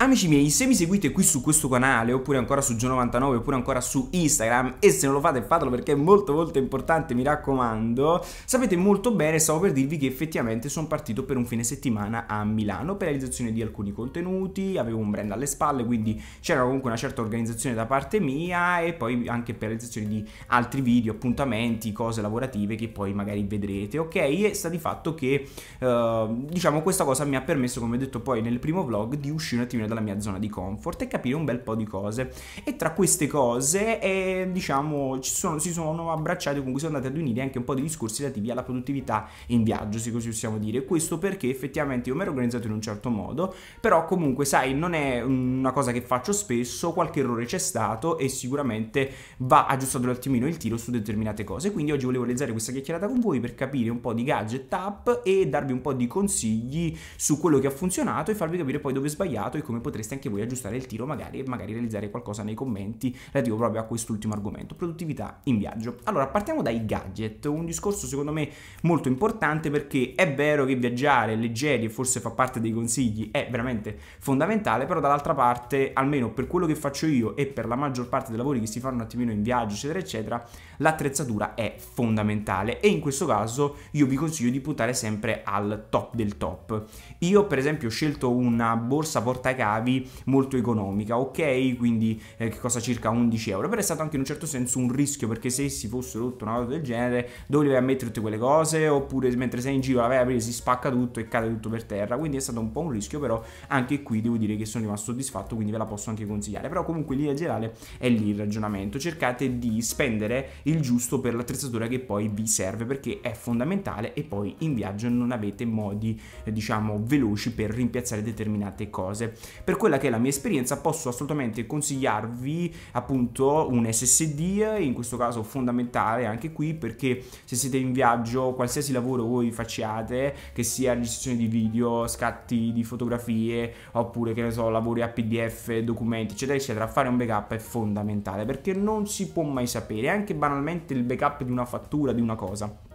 Amici miei, se mi seguite qui su questo canale, oppure ancora su Gio99, oppure ancora su Instagram, e se non lo fate fatelo perché è molto molto importante, mi raccomando, sapete molto bene, stavo per dirvi che effettivamente sono partito per un fine settimana a Milano per realizzazione di alcuni contenuti, avevo un brand alle spalle, quindi c'era comunque una certa organizzazione da parte mia e poi anche per realizzazione di altri video, appuntamenti, cose lavorative che poi magari vedrete, ok? E sta di fatto che, eh, diciamo, questa cosa mi ha permesso, come ho detto poi nel primo vlog, di uscire un attimino dalla mia zona di comfort e capire un bel po' di cose. E tra queste cose, eh, diciamo, sono, si sono abbracciati, comunque sono andati ad unire anche un po' di discorsi relativi alla produttività in viaggio, se così possiamo dire. Questo perché effettivamente io mi ero organizzato in un certo modo, però comunque, sai, non è una cosa che faccio spesso, qualche errore c'è stato e sicuramente va aggiustato un attimino il tiro su determinate cose. Quindi oggi volevo realizzare questa chiacchierata con voi per capire un po' di gadget app e darvi un po' di consigli su quello che ha funzionato e farvi capire poi dove è sbagliato e come come potreste anche voi aggiustare il tiro magari e magari realizzare qualcosa nei commenti relativo proprio a quest'ultimo argomento, produttività in viaggio. Allora partiamo dai gadget, un discorso secondo me molto importante perché è vero che viaggiare leggeri e forse fa parte dei consigli è veramente fondamentale, però dall'altra parte almeno per quello che faccio io e per la maggior parte dei lavori che si fanno un attimino in viaggio eccetera eccetera l'attrezzatura è fondamentale e in questo caso io vi consiglio di puntare sempre al top del top. Io per esempio ho scelto una borsa portacavi molto economica, ok? Quindi eh, che costa circa 11 euro, però è stato anche in un certo senso un rischio perché se si fosse rotto una cosa del genere dovevi mettere tutte quelle cose oppure mentre sei in giro la vai a aprire si spacca tutto e cade tutto per terra, quindi è stato un po' un rischio, però anche qui devo dire che sono rimasto soddisfatto, quindi ve la posso anche consigliare. Però comunque in linea generale è lì il ragionamento, cercate di spendere il giusto per l'attrezzatura che poi vi serve perché è fondamentale e poi in viaggio non avete modi eh, diciamo veloci per rimpiazzare determinate cose. Per quella che è la mia esperienza posso assolutamente consigliarvi appunto un SSD, in questo caso fondamentale anche qui perché se siete in viaggio qualsiasi lavoro voi facciate, che sia registrazione di video, scatti di fotografie oppure che ne so lavori a PDF, documenti eccetera eccetera, fare un backup è fondamentale perché non si può mai sapere, anche banalmente banalmente il backup di una fattura, di una cosa.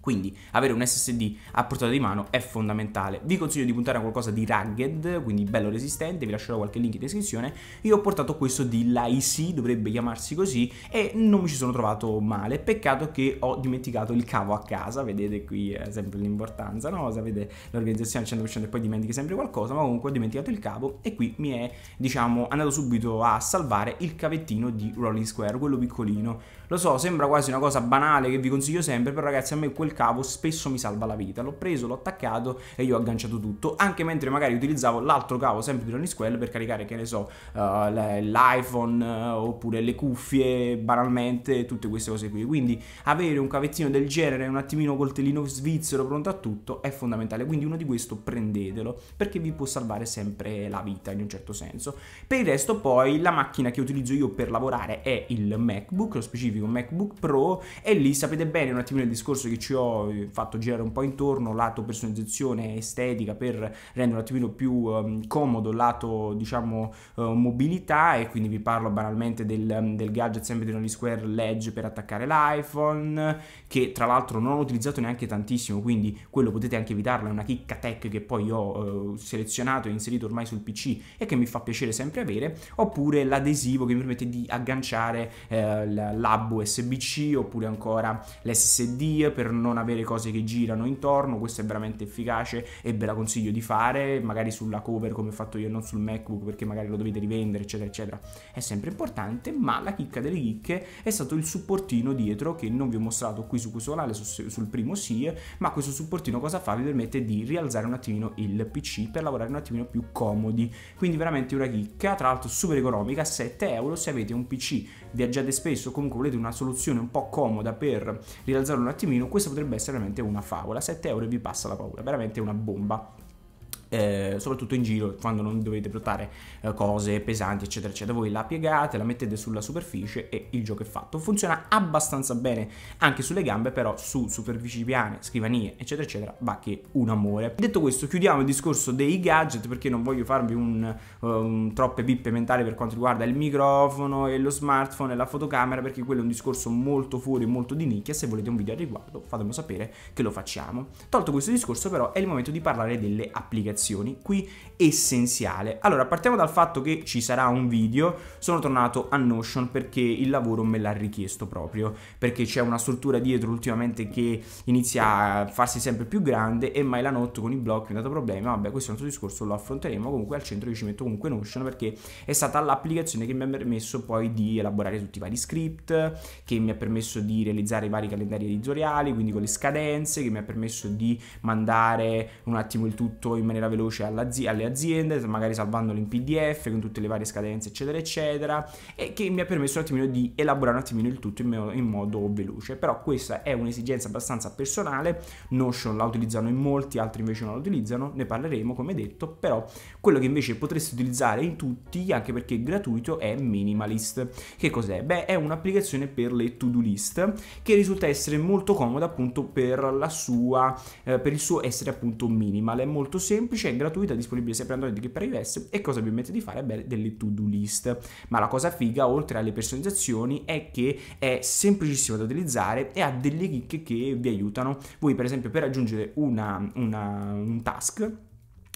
Quindi avere un SSD a portata di mano è fondamentale. Vi consiglio di puntare a qualcosa di rugged, quindi bello resistente, vi lascerò qualche link in descrizione. Io ho portato questo di Lyc, dovrebbe chiamarsi così, e non mi ci sono trovato male. Peccato che ho dimenticato il cavo a casa, vedete qui è eh, sempre l'importanza, no? Sapete l'organizzazione al 100% e poi dimentichi sempre qualcosa, ma comunque ho dimenticato il cavo e qui mi è, diciamo, andato subito a salvare il cavettino di Rolling Square, quello piccolino lo so, sembra quasi una cosa banale che vi consiglio sempre, però ragazzi a me quel cavo spesso mi salva la vita. L'ho preso, l'ho attaccato e io ho agganciato tutto, anche mentre magari utilizzavo l'altro cavo sempre di Ronnie Square per caricare, che ne so, uh, l'iPhone uh, oppure le cuffie, banalmente, tutte queste cose qui. Quindi avere un cavettino del genere, un attimino coltellino svizzero pronto a tutto, è fondamentale. Quindi uno di questo prendetelo perché vi può salvare sempre la vita in un certo senso. Per il resto poi la macchina che utilizzo io per lavorare è il MacBook, lo specifico un MacBook Pro e lì sapete bene un attimino il discorso che ci ho fatto girare un po' intorno, lato personalizzazione estetica per rendere un attimino più um, comodo, lato diciamo uh, mobilità e quindi vi parlo banalmente del, um, del gadget sempre di Square Ledge per attaccare l'iPhone che tra l'altro non ho utilizzato neanche tantissimo quindi quello potete anche evitarlo, è una chicca tech che poi ho uh, selezionato e inserito ormai sul PC e che mi fa piacere sempre avere oppure l'adesivo che mi permette di agganciare eh, l'hub USB-C oppure ancora l'SSD per non avere cose che girano intorno, questo è veramente efficace e ve la consiglio di fare, magari sulla cover come ho fatto io non sul MacBook perché magari lo dovete rivendere eccetera eccetera, è sempre importante, ma la chicca delle chicche è stato il supportino dietro che non vi ho mostrato qui su questo canale su, sul primo SIE, ma questo supportino cosa fa? Vi permette di rialzare un attimino il PC per lavorare un attimino più comodi, quindi veramente una chicca, tra l'altro super economica, 7 euro se avete un PC viaggiate spesso o comunque volete una soluzione un po' comoda per rialzarlo un attimino, questa potrebbe essere veramente una favola. 7 euro e vi passa la paura, veramente una bomba. Eh, soprattutto in giro quando non dovete portare eh, cose pesanti eccetera eccetera voi la piegate la mettete sulla superficie e il gioco è fatto funziona abbastanza bene anche sulle gambe però su superfici piane scrivanie eccetera eccetera va che un amore detto questo chiudiamo il discorso dei gadget perché non voglio farvi un, um, troppe pippe mentali per quanto riguarda il microfono e lo smartphone e la fotocamera perché quello è un discorso molto fuori molto di nicchia se volete un video al riguardo fatemelo sapere che lo facciamo tolto questo discorso però è il momento di parlare delle applicazioni applicazioni qui essenziale. Allora, partiamo dal fatto che ci sarà un video, sono tornato a Notion perché il lavoro me l'ha richiesto proprio, perché c'è una struttura dietro ultimamente che inizia a farsi sempre più grande e mai la notte con i blocchi mi ha dato problemi, vabbè questo è un altro discorso, lo affronteremo, comunque al centro io ci metto comunque Notion perché è stata l'applicazione che mi ha permesso poi di elaborare tutti i vari script, che mi ha permesso di realizzare i vari calendari editoriali, quindi con le scadenze, che mi ha permesso di mandare un attimo il tutto in maniera veloce alle aziende, magari salvandolo in PDF con tutte le varie scadenze, eccetera, eccetera, e che mi ha permesso un attimino di elaborare un attimino il tutto in, me- in modo veloce. Però questa è un'esigenza abbastanza personale, Notion la utilizzano in molti, altri invece non la utilizzano, ne parleremo come detto, però quello che invece potreste utilizzare in tutti, anche perché è gratuito, è Minimalist. Che cos'è? Beh, è un'applicazione per le to-do list che risulta essere molto comoda appunto per la sua, eh, per il suo essere appunto minimal, è molto semplice application è gratuita, disponibile sia per Android che per iOS e cosa vi permette di fare? Beh, delle to-do list. Ma la cosa figa, oltre alle personalizzazioni, è che è semplicissima da utilizzare e ha delle chicche che vi aiutano. Voi per esempio per aggiungere una, una, un task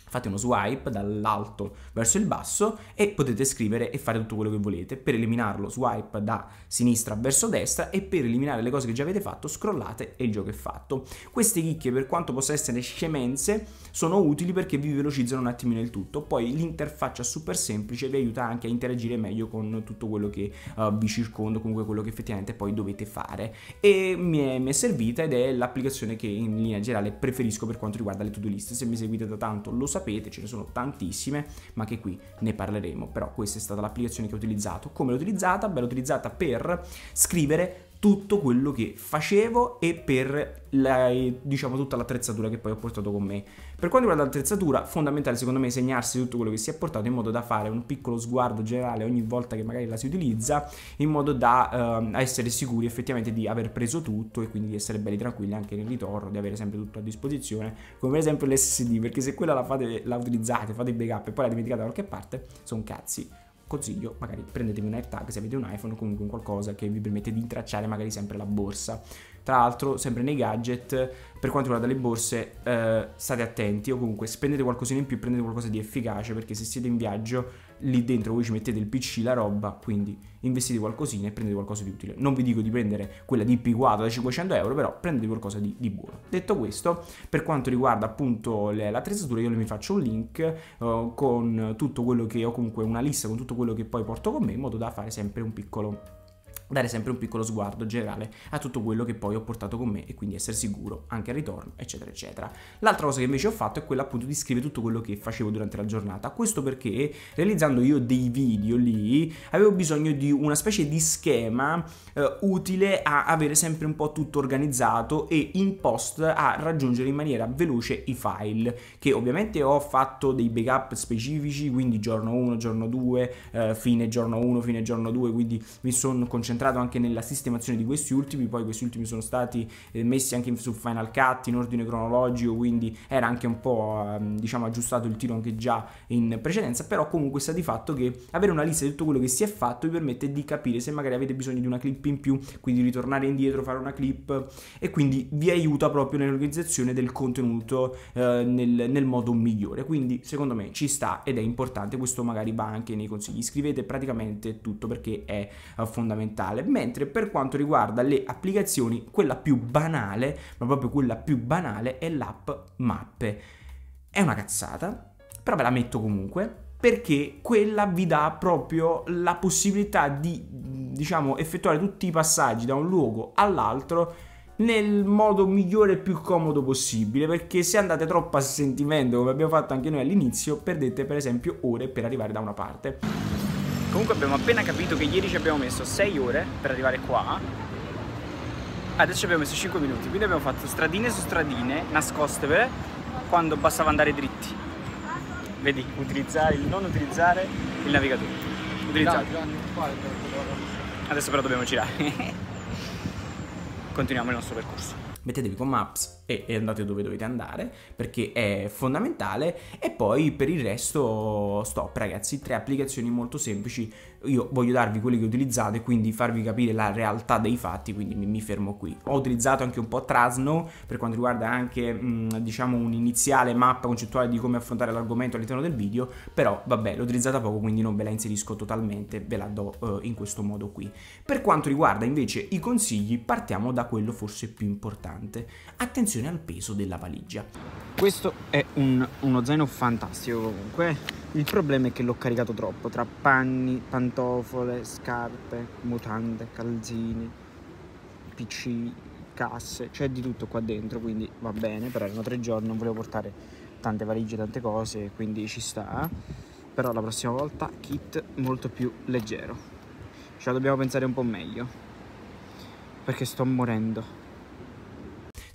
fate uno swipe dall'alto verso il basso e potete scrivere e fare tutto quello che volete. Per eliminarlo swipe da sinistra verso destra e per eliminare le cose che già avete fatto scrollate e il gioco è fatto. Queste chicche per quanto possano essere scemenze sono utili perché vi velocizzano un attimino il tutto, poi l'interfaccia super semplice vi aiuta anche a interagire meglio con tutto quello che uh, vi circonda, comunque quello che effettivamente poi dovete fare e mi è, mi è servita ed è l'applicazione che in linea generale preferisco per quanto riguarda le to-do list, se mi seguite da tanto lo sapete sapete, ce ne sono tantissime, ma che qui ne parleremo. Però questa è stata l'applicazione che ho utilizzato. Come l'ho utilizzata? Beh, l'ho utilizzata per scrivere tutto quello che facevo e per la, diciamo, tutta l'attrezzatura che poi ho portato con me. Per quanto riguarda l'attrezzatura, fondamentale secondo me segnarsi tutto quello che si è portato in modo da fare un piccolo sguardo generale ogni volta che magari la si utilizza, in modo da ehm, essere sicuri effettivamente di aver preso tutto e quindi di essere belli tranquilli anche nel ritorno, di avere sempre tutto a disposizione, come per esempio l'SSD, perché se quella la, fate, la utilizzate, fate i backup e poi la dimenticate da qualche parte, sono cazzi consiglio magari prendetevi un AirTag se avete un iPhone o comunque un qualcosa che vi permette di tracciare magari sempre la borsa tra l'altro, sempre nei gadget, per quanto riguarda le borse, eh, state attenti o comunque spendete qualcosina in più, prendete qualcosa di efficace perché se siete in viaggio lì dentro voi ci mettete il PC, la roba, quindi investite qualcosina e prendete qualcosa di utile. Non vi dico di prendere quella di p da 500 euro, però prendete qualcosa di, di buono. Detto questo, per quanto riguarda appunto le, l'attrezzatura, io mi faccio un link uh, con tutto quello che ho comunque una lista con tutto quello che poi porto con me in modo da fare sempre un piccolo dare sempre un piccolo sguardo generale a tutto quello che poi ho portato con me e quindi essere sicuro anche al ritorno eccetera eccetera l'altra cosa che invece ho fatto è quella appunto di scrivere tutto quello che facevo durante la giornata questo perché realizzando io dei video lì avevo bisogno di una specie di schema eh, utile a avere sempre un po' tutto organizzato e in post a raggiungere in maniera veloce i file che ovviamente ho fatto dei backup specifici quindi giorno 1 giorno 2 eh, fine giorno 1 fine giorno 2 quindi mi sono concentrato concentrato anche nella sistemazione di questi ultimi, poi questi ultimi sono stati eh, messi anche su Final Cut in ordine cronologico, quindi era anche un po' ehm, diciamo aggiustato il tiro anche già in precedenza, però comunque sta di fatto che avere una lista di tutto quello che si è fatto vi permette di capire se magari avete bisogno di una clip in più, quindi ritornare indietro, fare una clip e quindi vi aiuta proprio nell'organizzazione del contenuto eh, nel, nel modo migliore, quindi secondo me ci sta ed è importante, questo magari va anche nei consigli, scrivete praticamente tutto perché è eh, fondamentale generale, mentre per quanto riguarda le applicazioni, quella più banale, ma proprio quella più banale, è l'app Mappe. È una cazzata, però ve la metto comunque, perché quella vi dà proprio la possibilità di, diciamo, effettuare tutti i passaggi da un luogo all'altro nel modo migliore e più comodo possibile perché se andate troppo a sentimento come abbiamo fatto anche noi all'inizio perdete per esempio ore per arrivare da una parte Comunque abbiamo appena capito che ieri ci abbiamo messo 6 ore per arrivare qua. Adesso ci abbiamo messo 5 minuti, quindi abbiamo fatto stradine su stradine, nascostevele, quando bastava andare dritti. Vedi, utilizzare, il non utilizzare il navigatore. Utilizzare. Adesso però dobbiamo girare. Continuiamo il nostro percorso. Mettetevi con Maps e, e andate dove dovete andare perché è fondamentale e poi per il resto stop ragazzi, tre applicazioni molto semplici, io voglio darvi quelle che utilizzate quindi farvi capire la realtà dei fatti quindi mi, mi fermo qui. Ho utilizzato anche un po' Trasno per quanto riguarda anche mh, diciamo un'iniziale mappa concettuale di come affrontare l'argomento all'interno del video però vabbè l'ho utilizzata poco quindi non ve la inserisco totalmente, ve la do uh, in questo modo qui. Per quanto riguarda invece i consigli partiamo da quello forse più importante. Attenzione attenzione al peso della valigia. Questo è un, uno zaino fantastico comunque. Il problema è che l'ho caricato troppo tra panni, pantofole, scarpe, mutande, calzini, pc, casse, c'è di tutto qua dentro, quindi va bene, però erano tre giorni, non volevo portare tante valigie, tante cose, quindi ci sta. Però la prossima volta kit molto più leggero. Ce la dobbiamo pensare un po' meglio, perché sto morendo.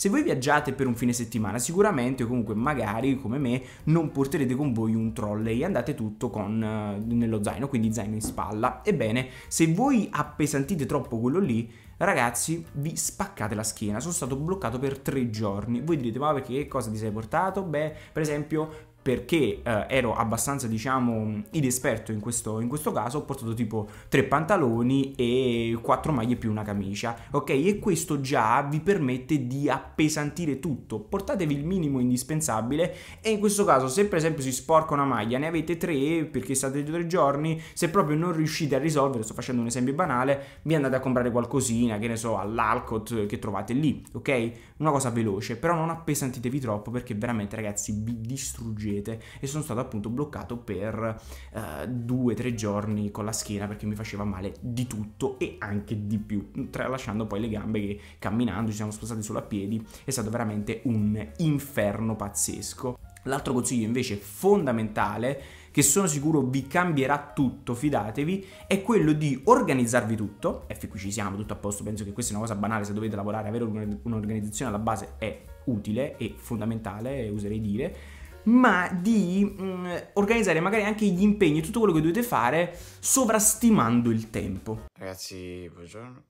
Se voi viaggiate per un fine settimana, sicuramente o comunque magari come me non porterete con voi un trolley, andate tutto con, eh, nello zaino, quindi zaino in spalla. Ebbene, se voi appesantite troppo quello lì, ragazzi, vi spaccate la schiena. Sono stato bloccato per tre giorni. Voi direte, ma perché cosa ti sei portato? Beh, per esempio, perché eh, ero abbastanza diciamo inesperto in questo, in questo, caso ho portato tipo tre pantaloni e quattro maglie più una camicia ok e questo già vi permette di appesantire tutto portatevi il minimo indispensabile e in questo caso se per esempio si sporca una maglia ne avete tre perché state tre giorni se proprio non riuscite a risolvere sto facendo un esempio banale vi andate a comprare qualcosina che ne so all'alcot che trovate lì ok una cosa veloce però non appesantitevi troppo perché veramente ragazzi vi distruggete ripete e sono stato appunto bloccato per eh, due o tre giorni con la schiena perché mi faceva male di tutto e anche di più, tralasciando poi le gambe che camminando ci siamo spostati solo a piedi, è stato veramente un inferno pazzesco. L'altro consiglio invece fondamentale che sono sicuro vi cambierà tutto, fidatevi, è quello di organizzarvi tutto. E qui ci siamo, tutto a posto, penso che questa è una cosa banale, se dovete lavorare, avere un'organizzazione alla base è utile e fondamentale, userei dire ma di mh, mm, organizzare magari anche gli impegni, tutto quello che dovete fare, sovrastimando il tempo. Ragazzi, buongiorno.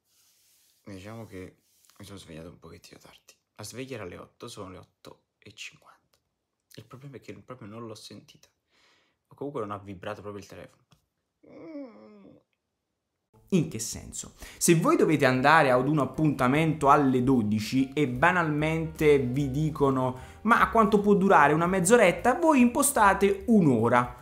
Diciamo che mi sono svegliato un pochettino tardi. La sveglia era alle 8, sono le 8 e 50. Il problema è che proprio non l'ho sentita. O comunque non ha vibrato proprio il telefono. Mm. In che senso? Se voi dovete andare ad un appuntamento alle 12 e banalmente vi dicono ma quanto può durare una mezz'oretta, voi impostate un'ora.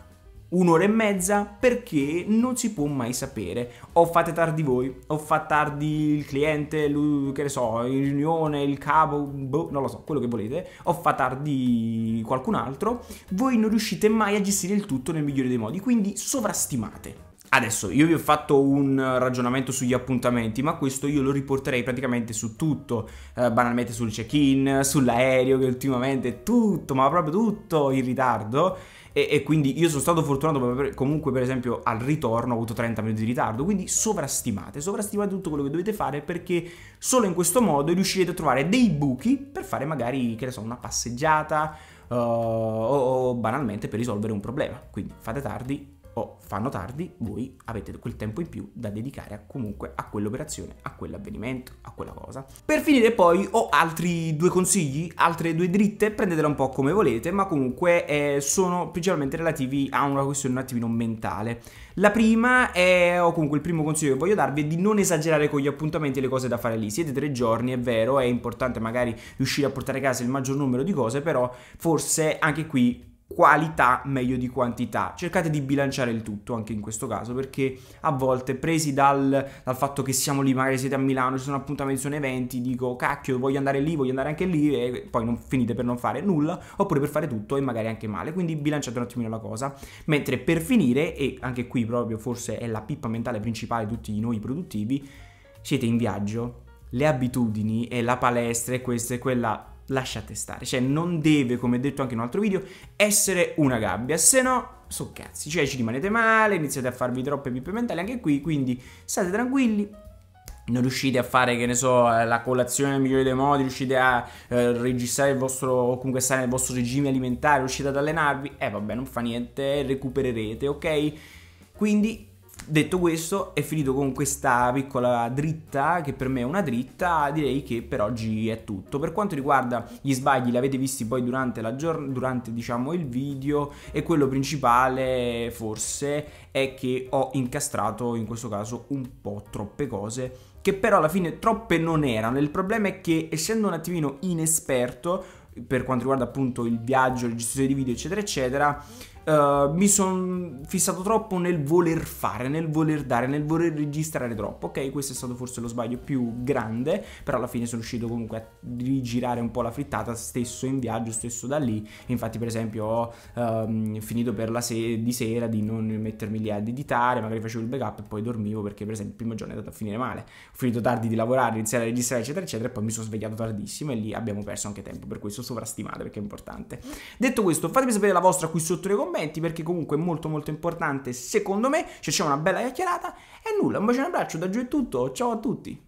Un'ora e mezza perché non si può mai sapere. O fate tardi voi, o fa tardi il cliente, lui, che ne so, in riunione, il capo, boh, non lo so, quello che volete, o fa tardi qualcun altro. Voi non riuscite mai a gestire il tutto nel migliore dei modi, quindi sovrastimate Adesso io vi ho fatto un eh, ragionamento sugli appuntamenti, ma questo io lo riporterei praticamente su tutto, eh, banalmente sul check-in, sull'aereo che ultimamente è tutto, ma proprio tutto in ritardo. E, e, quindi io sono stato fortunato per, comunque per esempio al ritorno ho avuto 30 minuti di ritardo, quindi sovrastimate, sovrastimate tutto quello che dovete fare perché solo in questo modo riuscirete a trovare dei buchi per fare magari, che ne so, una passeggiata uh, o, o banalmente per risolvere un problema. Quindi fate tardi o fanno tardi, voi avete quel tempo in più da dedicare a, comunque a quell'operazione, a quell'avvenimento, a quella cosa. Per finire poi ho altri due consigli, altre due dritte, prendetela un po' come volete, ma comunque eh, sono principalmente relativi a una questione un attimino mentale. La prima è, o comunque il primo consiglio che voglio darvi, è di non esagerare con gli appuntamenti e le cose da fare lì. Siete tre giorni, è vero, è importante magari riuscire a portare a casa il maggior numero di cose, però forse anche qui qualità meglio di quantità. Cercate di bilanciare il tutto anche in questo caso, perché a volte presi dal, dal fatto che siamo lì, magari siete a Milano, ci sono appuntamenti, sono eventi, dico cacchio, voglio andare lì, voglio andare anche lì e poi non, finite per non fare nulla, oppure per fare tutto e magari anche male. Quindi bilanciate un attimino la cosa. Mentre per finire, e anche qui proprio forse è la pippa mentale principale di tutti noi produttivi, siete in viaggio, le abitudini e la palestra e questa e quella lasciate stare. Cioè, non deve, come detto anche in un altro video, essere una gabbia, se no. So cazzi, cioè ci rimanete male, iniziate a farvi troppe pippe mentali anche qui, quindi state tranquilli, non riuscite a fare, che ne so, eh, la colazione nel migliore dei modi, riuscite a eh, registrare il vostro, o comunque stare nel vostro regime alimentare, riuscite ad allenarvi, eh vabbè, non fa niente, recupererete, ok? Quindi Detto questo, è finito con questa piccola dritta, che per me è una dritta, direi che per oggi è tutto. Per quanto riguarda gli sbagli, l'avete visti poi durante, la giorn- durante diciamo, il video e quello principale forse è che ho incastrato in questo caso un po' troppe cose che però alla fine troppe non erano. Il problema è che essendo un attimino inesperto per quanto riguarda appunto il viaggio, la gestione di video eccetera eccetera eh, mi sono fissato troppo nel voler fare, nel voler dare, nel voler registrare troppo. Ok, questo è stato forse lo sbaglio più grande, però alla fine sono riuscito comunque a rigirare un po' la frittata, stesso in viaggio, stesso da lì. Infatti, per esempio, ho um, finito per la se- di sera di non mettermi lì a editare, magari facevo il backup e poi dormivo perché, per esempio, il primo giorno è andato a finire male. Ho finito tardi di lavorare, iniziare a registrare, eccetera, eccetera, e poi mi sono svegliato tardissimo e lì abbiamo perso anche tempo. Per questo sovrastimate perché è importante. Detto questo, fatemi sapere la vostra qui sotto nei commenti commenti perché comunque è molto molto importante secondo me, ci cioè, c'è una bella chiacchierata e nulla, un bacio e un abbraccio da giù è tutto, ciao a tutti!